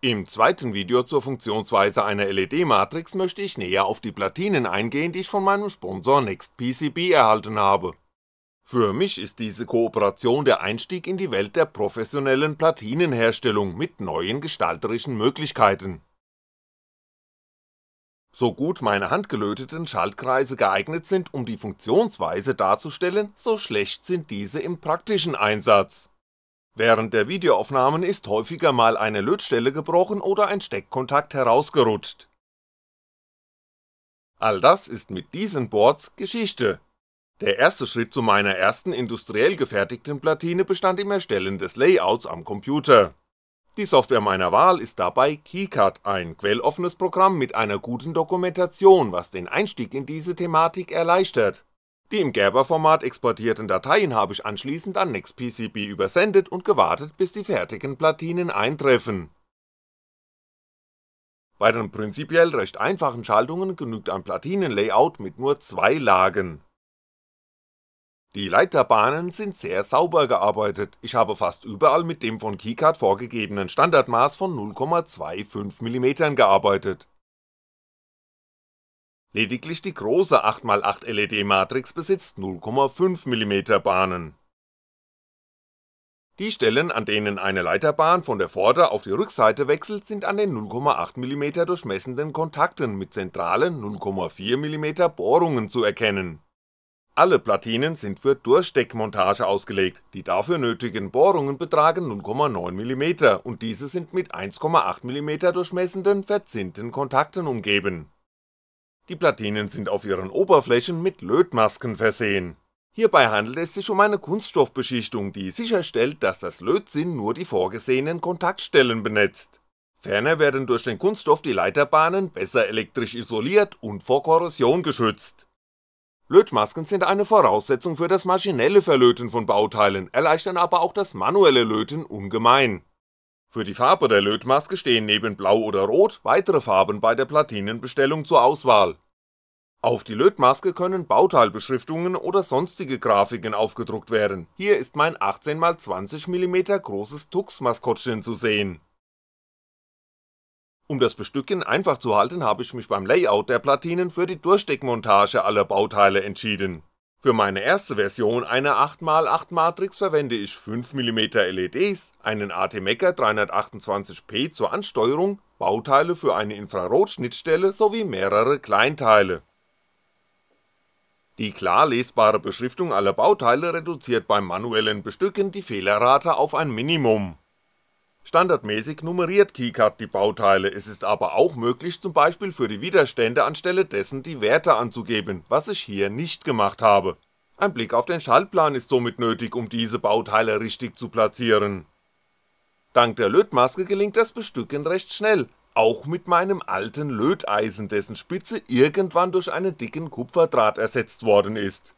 Im zweiten Video zur Funktionsweise einer LED-Matrix möchte ich näher auf die Platinen eingehen, die ich von meinem Sponsor NextPCB erhalten habe. Für mich ist diese Kooperation der Einstieg in die Welt der professionellen Platinenherstellung mit neuen gestalterischen Möglichkeiten. So gut meine handgelöteten Schaltkreise geeignet sind, um die Funktionsweise darzustellen, so schlecht sind diese im praktischen Einsatz. Während der Videoaufnahmen ist häufiger mal eine Lötstelle gebrochen oder ein Steckkontakt herausgerutscht. All das ist mit diesen Boards Geschichte. Der erste Schritt zu meiner ersten industriell gefertigten Platine bestand im Erstellen des Layouts am Computer. Die Software meiner Wahl ist dabei KeyCut, ein quelloffenes Programm mit einer guten Dokumentation, was den Einstieg in diese Thematik erleichtert die im Gerber-Format exportierten Dateien habe ich anschließend an NextPCB übersendet und gewartet, bis die fertigen Platinen eintreffen. Bei den prinzipiell recht einfachen Schaltungen genügt ein Platinenlayout mit nur zwei Lagen. Die Leiterbahnen sind sehr sauber gearbeitet, ich habe fast überall mit dem von Keycard vorgegebenen Standardmaß von 0,25mm gearbeitet Lediglich die große 8x8 LED-Matrix besitzt 0,5mm Bahnen. Die Stellen, an denen eine Leiterbahn von der Vorder auf die Rückseite wechselt, sind an den 0,8mm durchmessenden Kontakten mit zentralen 0,4mm Bohrungen zu erkennen. Alle Platinen sind für Durchsteckmontage ausgelegt, die dafür nötigen Bohrungen betragen 0,9mm und diese sind mit 1,8mm durchmessenden verzinnten Kontakten umgeben die Platinen sind auf ihren Oberflächen mit Lötmasken versehen. Hierbei handelt es sich um eine Kunststoffbeschichtung, die sicherstellt, dass das Lötsinn nur die vorgesehenen Kontaktstellen benetzt. Ferner werden durch den Kunststoff die Leiterbahnen besser elektrisch isoliert und vor Korrosion geschützt. Lötmasken sind eine Voraussetzung für das maschinelle Verlöten von Bauteilen, erleichtern aber auch das manuelle Löten ungemein. Für die Farbe der Lötmaske stehen neben Blau oder Rot weitere Farben bei der Platinenbestellung zur Auswahl. Auf die Lötmaske können Bauteilbeschriftungen oder sonstige Grafiken aufgedruckt werden, hier ist mein 18x20mm großes Tux-Maskottchen zu sehen. Um das Bestücken einfach zu halten, habe ich mich beim Layout der Platinen für die Durchsteckmontage aller Bauteile entschieden für meine erste Version einer 8x8 Matrix verwende ich 5mm LEDs, einen ATmega 328p zur Ansteuerung, Bauteile für eine Infrarotschnittstelle sowie mehrere Kleinteile. Die klar lesbare Beschriftung aller Bauteile reduziert beim manuellen Bestücken die Fehlerrate auf ein Minimum Standardmäßig nummeriert KeyCard die Bauteile, es ist aber auch möglich zum Beispiel für die Widerstände anstelle dessen die Werte anzugeben, was ich hier nicht gemacht habe. Ein Blick auf den Schaltplan ist somit nötig, um diese Bauteile richtig zu platzieren. Dank der Lötmaske gelingt das Bestücken recht schnell, auch mit meinem alten Löteisen, dessen Spitze irgendwann durch einen dicken Kupferdraht ersetzt worden ist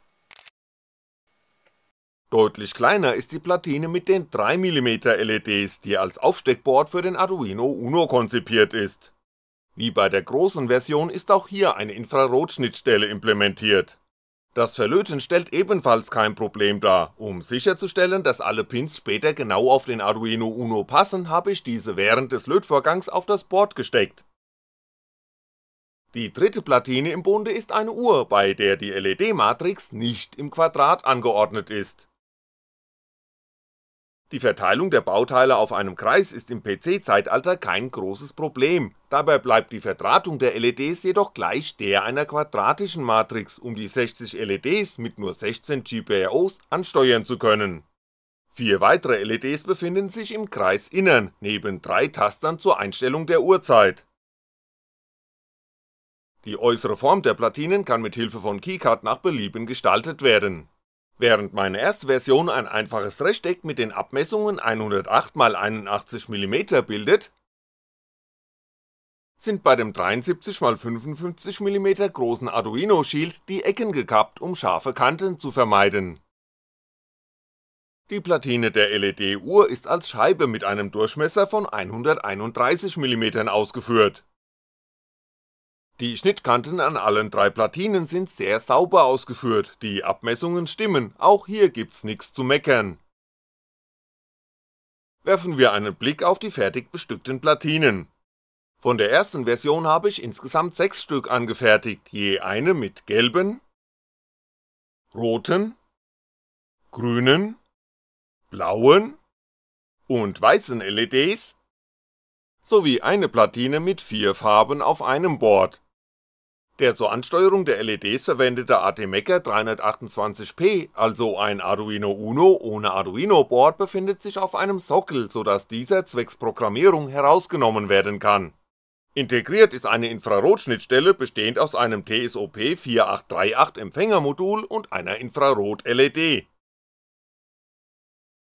Deutlich kleiner ist die Platine mit den 3mm LEDs, die als Aufsteckboard für den Arduino Uno konzipiert ist. Wie bei der großen Version ist auch hier eine Infrarotschnittstelle implementiert. Das Verlöten stellt ebenfalls kein Problem dar, um sicherzustellen, dass alle Pins später genau auf den Arduino Uno passen, habe ich diese während des Lötvorgangs auf das Board gesteckt. Die dritte Platine im Bunde ist eine Uhr, bei der die LED-Matrix nicht im Quadrat angeordnet ist. Die Verteilung der Bauteile auf einem Kreis ist im PC-Zeitalter kein großes Problem, dabei bleibt die Verdrahtung der LEDs jedoch gleich der einer quadratischen Matrix, um die 60 LEDs mit nur 16 GPIOs ansteuern zu können. Vier weitere LEDs befinden sich im Kreisinnern, neben drei Tastern zur Einstellung der Uhrzeit. Die äußere Form der Platinen kann mit Hilfe von Keycard nach Belieben gestaltet werden Während meine erste Version ein einfaches Rechteck mit den Abmessungen 108x81mm bildet, sind bei dem 73x55mm großen Arduino Shield die Ecken gekappt, um scharfe Kanten zu vermeiden. Die Platine der LED-Uhr ist als Scheibe mit einem Durchmesser von 131mm ausgeführt die Schnittkanten an allen drei Platinen sind sehr sauber ausgeführt, die Abmessungen stimmen, auch hier gibt's nichts zu meckern. Werfen wir einen Blick auf die fertig bestückten Platinen. Von der ersten Version habe ich insgesamt 6 Stück angefertigt, je eine mit gelben, roten, grünen, blauen und weißen LEDs sowie eine Platine mit vier Farben auf einem Board, der zur Ansteuerung der LEDs verwendete ATmega 328p, also ein Arduino Uno ohne Arduino Board befindet sich auf einem Sockel, so dass dieser zwecks Programmierung herausgenommen werden kann. Integriert ist eine Infrarotschnittstelle bestehend aus einem TSOP 4838 Empfängermodul und einer Infrarot-LED.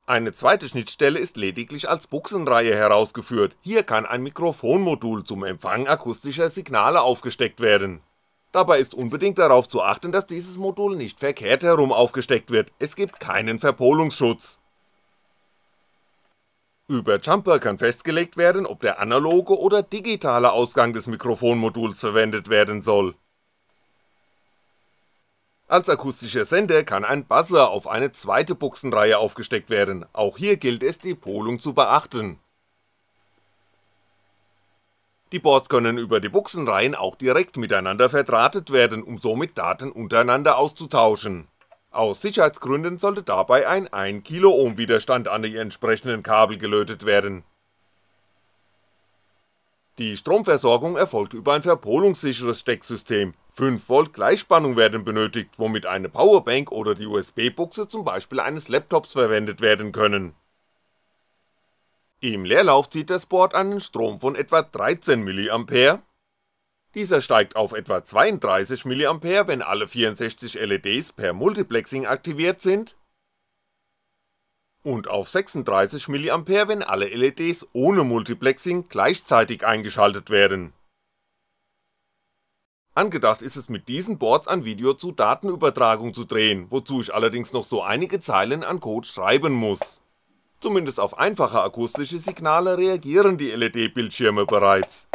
Eine zweite Schnittstelle ist lediglich als Buchsenreihe herausgeführt, hier kann ein Mikrofonmodul zum Empfang akustischer Signale aufgesteckt werden Dabei ist unbedingt darauf zu achten, dass dieses Modul nicht verkehrt herum aufgesteckt wird, es gibt keinen Verpolungsschutz. Über Jumper kann festgelegt werden, ob der analoge oder digitale Ausgang des Mikrofonmoduls verwendet werden soll. Als akustischer Sender kann ein Buzzer auf eine zweite Buchsenreihe aufgesteckt werden, auch hier gilt es die Polung zu beachten die Boards können über die Buchsenreihen auch direkt miteinander verdrahtet werden, um somit Daten untereinander auszutauschen. Aus Sicherheitsgründen sollte dabei ein 1 Kiloohm Widerstand an die entsprechenden Kabel gelötet werden. Die Stromversorgung erfolgt über ein verpolungssicheres Stecksystem, 5V Gleichspannung werden benötigt, womit eine Powerbank oder die USB-Buchse zum Beispiel eines Laptops verwendet werden können im Leerlauf zieht das Board einen Strom von etwa 13 mA, dieser steigt auf etwa 32 mA, wenn alle 64 LEDs per Multiplexing aktiviert sind und auf 36 mA, wenn alle LEDs ohne Multiplexing gleichzeitig eingeschaltet werden. Angedacht ist es mit diesen Boards ein Video zu Datenübertragung zu drehen, wozu ich allerdings noch so einige Zeilen an Code schreiben muss Zumindest auf einfache akustische Signale reagieren die LED-Bildschirme bereits.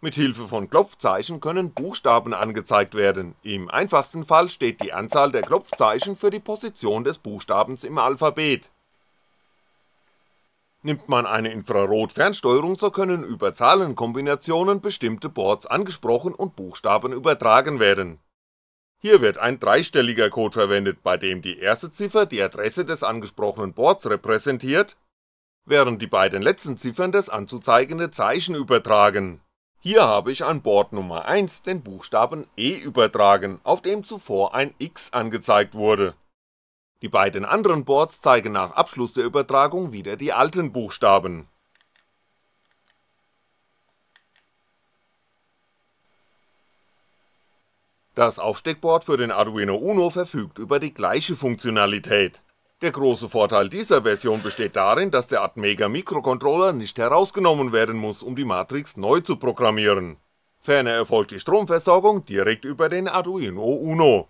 Mit Hilfe von Klopfzeichen können Buchstaben angezeigt werden, im einfachsten Fall steht die Anzahl der Klopfzeichen für die Position des Buchstabens im Alphabet. Nimmt man eine Infrarot-Fernsteuerung, so können über Zahlenkombinationen bestimmte Boards angesprochen und Buchstaben übertragen werden hier wird ein dreistelliger Code verwendet, bei dem die erste Ziffer die Adresse des angesprochenen Boards repräsentiert, während die beiden letzten Ziffern das anzuzeigende Zeichen übertragen. Hier habe ich an Board Nummer 1 den Buchstaben E übertragen, auf dem zuvor ein X angezeigt wurde. Die beiden anderen Boards zeigen nach Abschluss der Übertragung wieder die alten Buchstaben Das Aufsteckboard für den Arduino Uno verfügt über die gleiche Funktionalität. Der große Vorteil dieser Version besteht darin, dass der Atmega Mikrocontroller nicht herausgenommen werden muss, um die Matrix neu zu programmieren. Ferner erfolgt die Stromversorgung direkt über den Arduino Uno.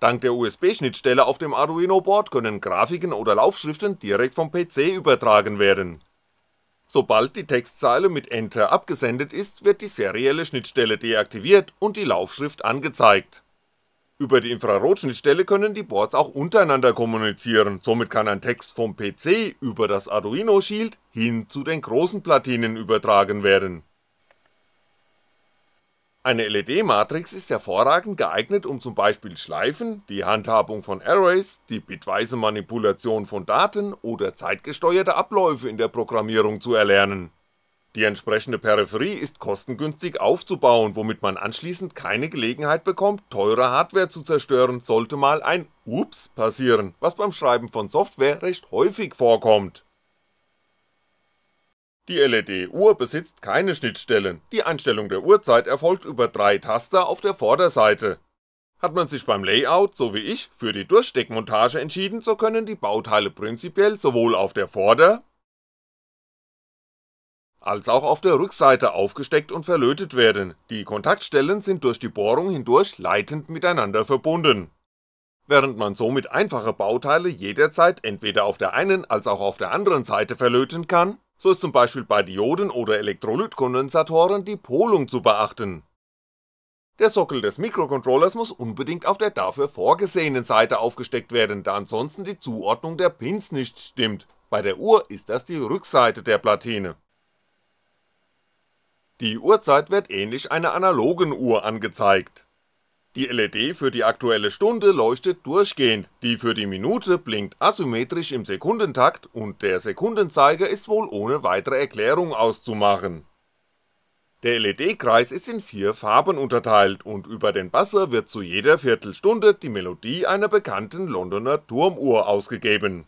Dank der USB-Schnittstelle auf dem Arduino-Board können Grafiken oder Laufschriften direkt vom PC übertragen werden Sobald die Textzeile mit Enter abgesendet ist, wird die serielle Schnittstelle deaktiviert und die Laufschrift angezeigt. Über die Infrarotschnittstelle können die Boards auch untereinander kommunizieren, somit kann ein Text vom PC über das Arduino Shield hin zu den großen Platinen übertragen werden eine LED-Matrix ist hervorragend geeignet, um zum Beispiel Schleifen, die Handhabung von Arrays, die bitweise Manipulation von Daten oder zeitgesteuerte Abläufe in der Programmierung zu erlernen. Die entsprechende Peripherie ist kostengünstig aufzubauen, womit man anschließend keine Gelegenheit bekommt, teure Hardware zu zerstören, sollte mal ein Ups passieren, was beim Schreiben von Software recht häufig vorkommt die LED-Uhr besitzt keine Schnittstellen, die Einstellung der Uhrzeit erfolgt über drei Taster auf der Vorderseite. Hat man sich beim Layout, so wie ich, für die Durchsteckmontage entschieden, so können die Bauteile prinzipiell sowohl auf der Vorder- als auch auf der Rückseite aufgesteckt und verlötet werden, die Kontaktstellen sind durch die Bohrung hindurch leitend miteinander verbunden. Während man somit einfache Bauteile jederzeit entweder auf der einen als auch auf der anderen Seite verlöten kann, so ist zum Beispiel bei Dioden oder Elektrolytkondensatoren die Polung zu beachten. Der Sockel des Mikrocontrollers muss unbedingt auf der dafür vorgesehenen Seite aufgesteckt werden, da ansonsten die Zuordnung der Pins nicht stimmt, bei der Uhr ist das die Rückseite der Platine. Die Uhrzeit wird ähnlich einer analogen Uhr angezeigt die LED für die Aktuelle Stunde leuchtet durchgehend, die für die Minute blinkt asymmetrisch im Sekundentakt und der Sekundenzeiger ist wohl ohne weitere Erklärung auszumachen. Der LED-Kreis ist in vier Farben unterteilt und über den Basser wird zu jeder Viertelstunde die Melodie einer bekannten Londoner Turmuhr ausgegeben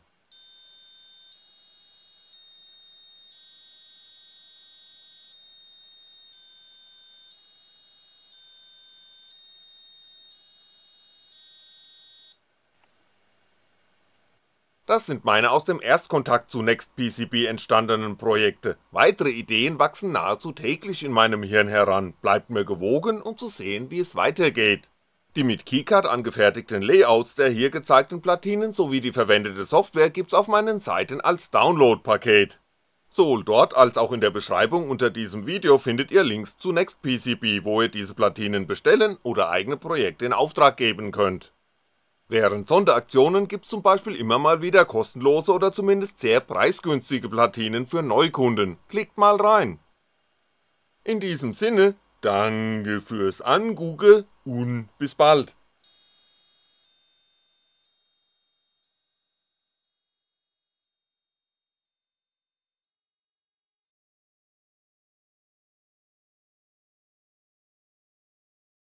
Das sind meine aus dem Erstkontakt zu NextPCB entstandenen Projekte, weitere Ideen wachsen nahezu täglich in meinem Hirn heran, bleibt mir gewogen, um zu sehen, wie es weitergeht. Die mit Keycard angefertigten Layouts der hier gezeigten Platinen sowie die verwendete Software gibt's auf meinen Seiten als Download-Paket. Sowohl dort als auch in der Beschreibung unter diesem Video findet ihr Links zu NextPCB, wo ihr diese Platinen bestellen oder eigene Projekte in Auftrag geben könnt Während Sonderaktionen gibt's zum Beispiel immer mal wieder kostenlose oder zumindest sehr preisgünstige Platinen für Neukunden, klickt mal rein. In diesem Sinne, danke fürs Angugge und bis bald.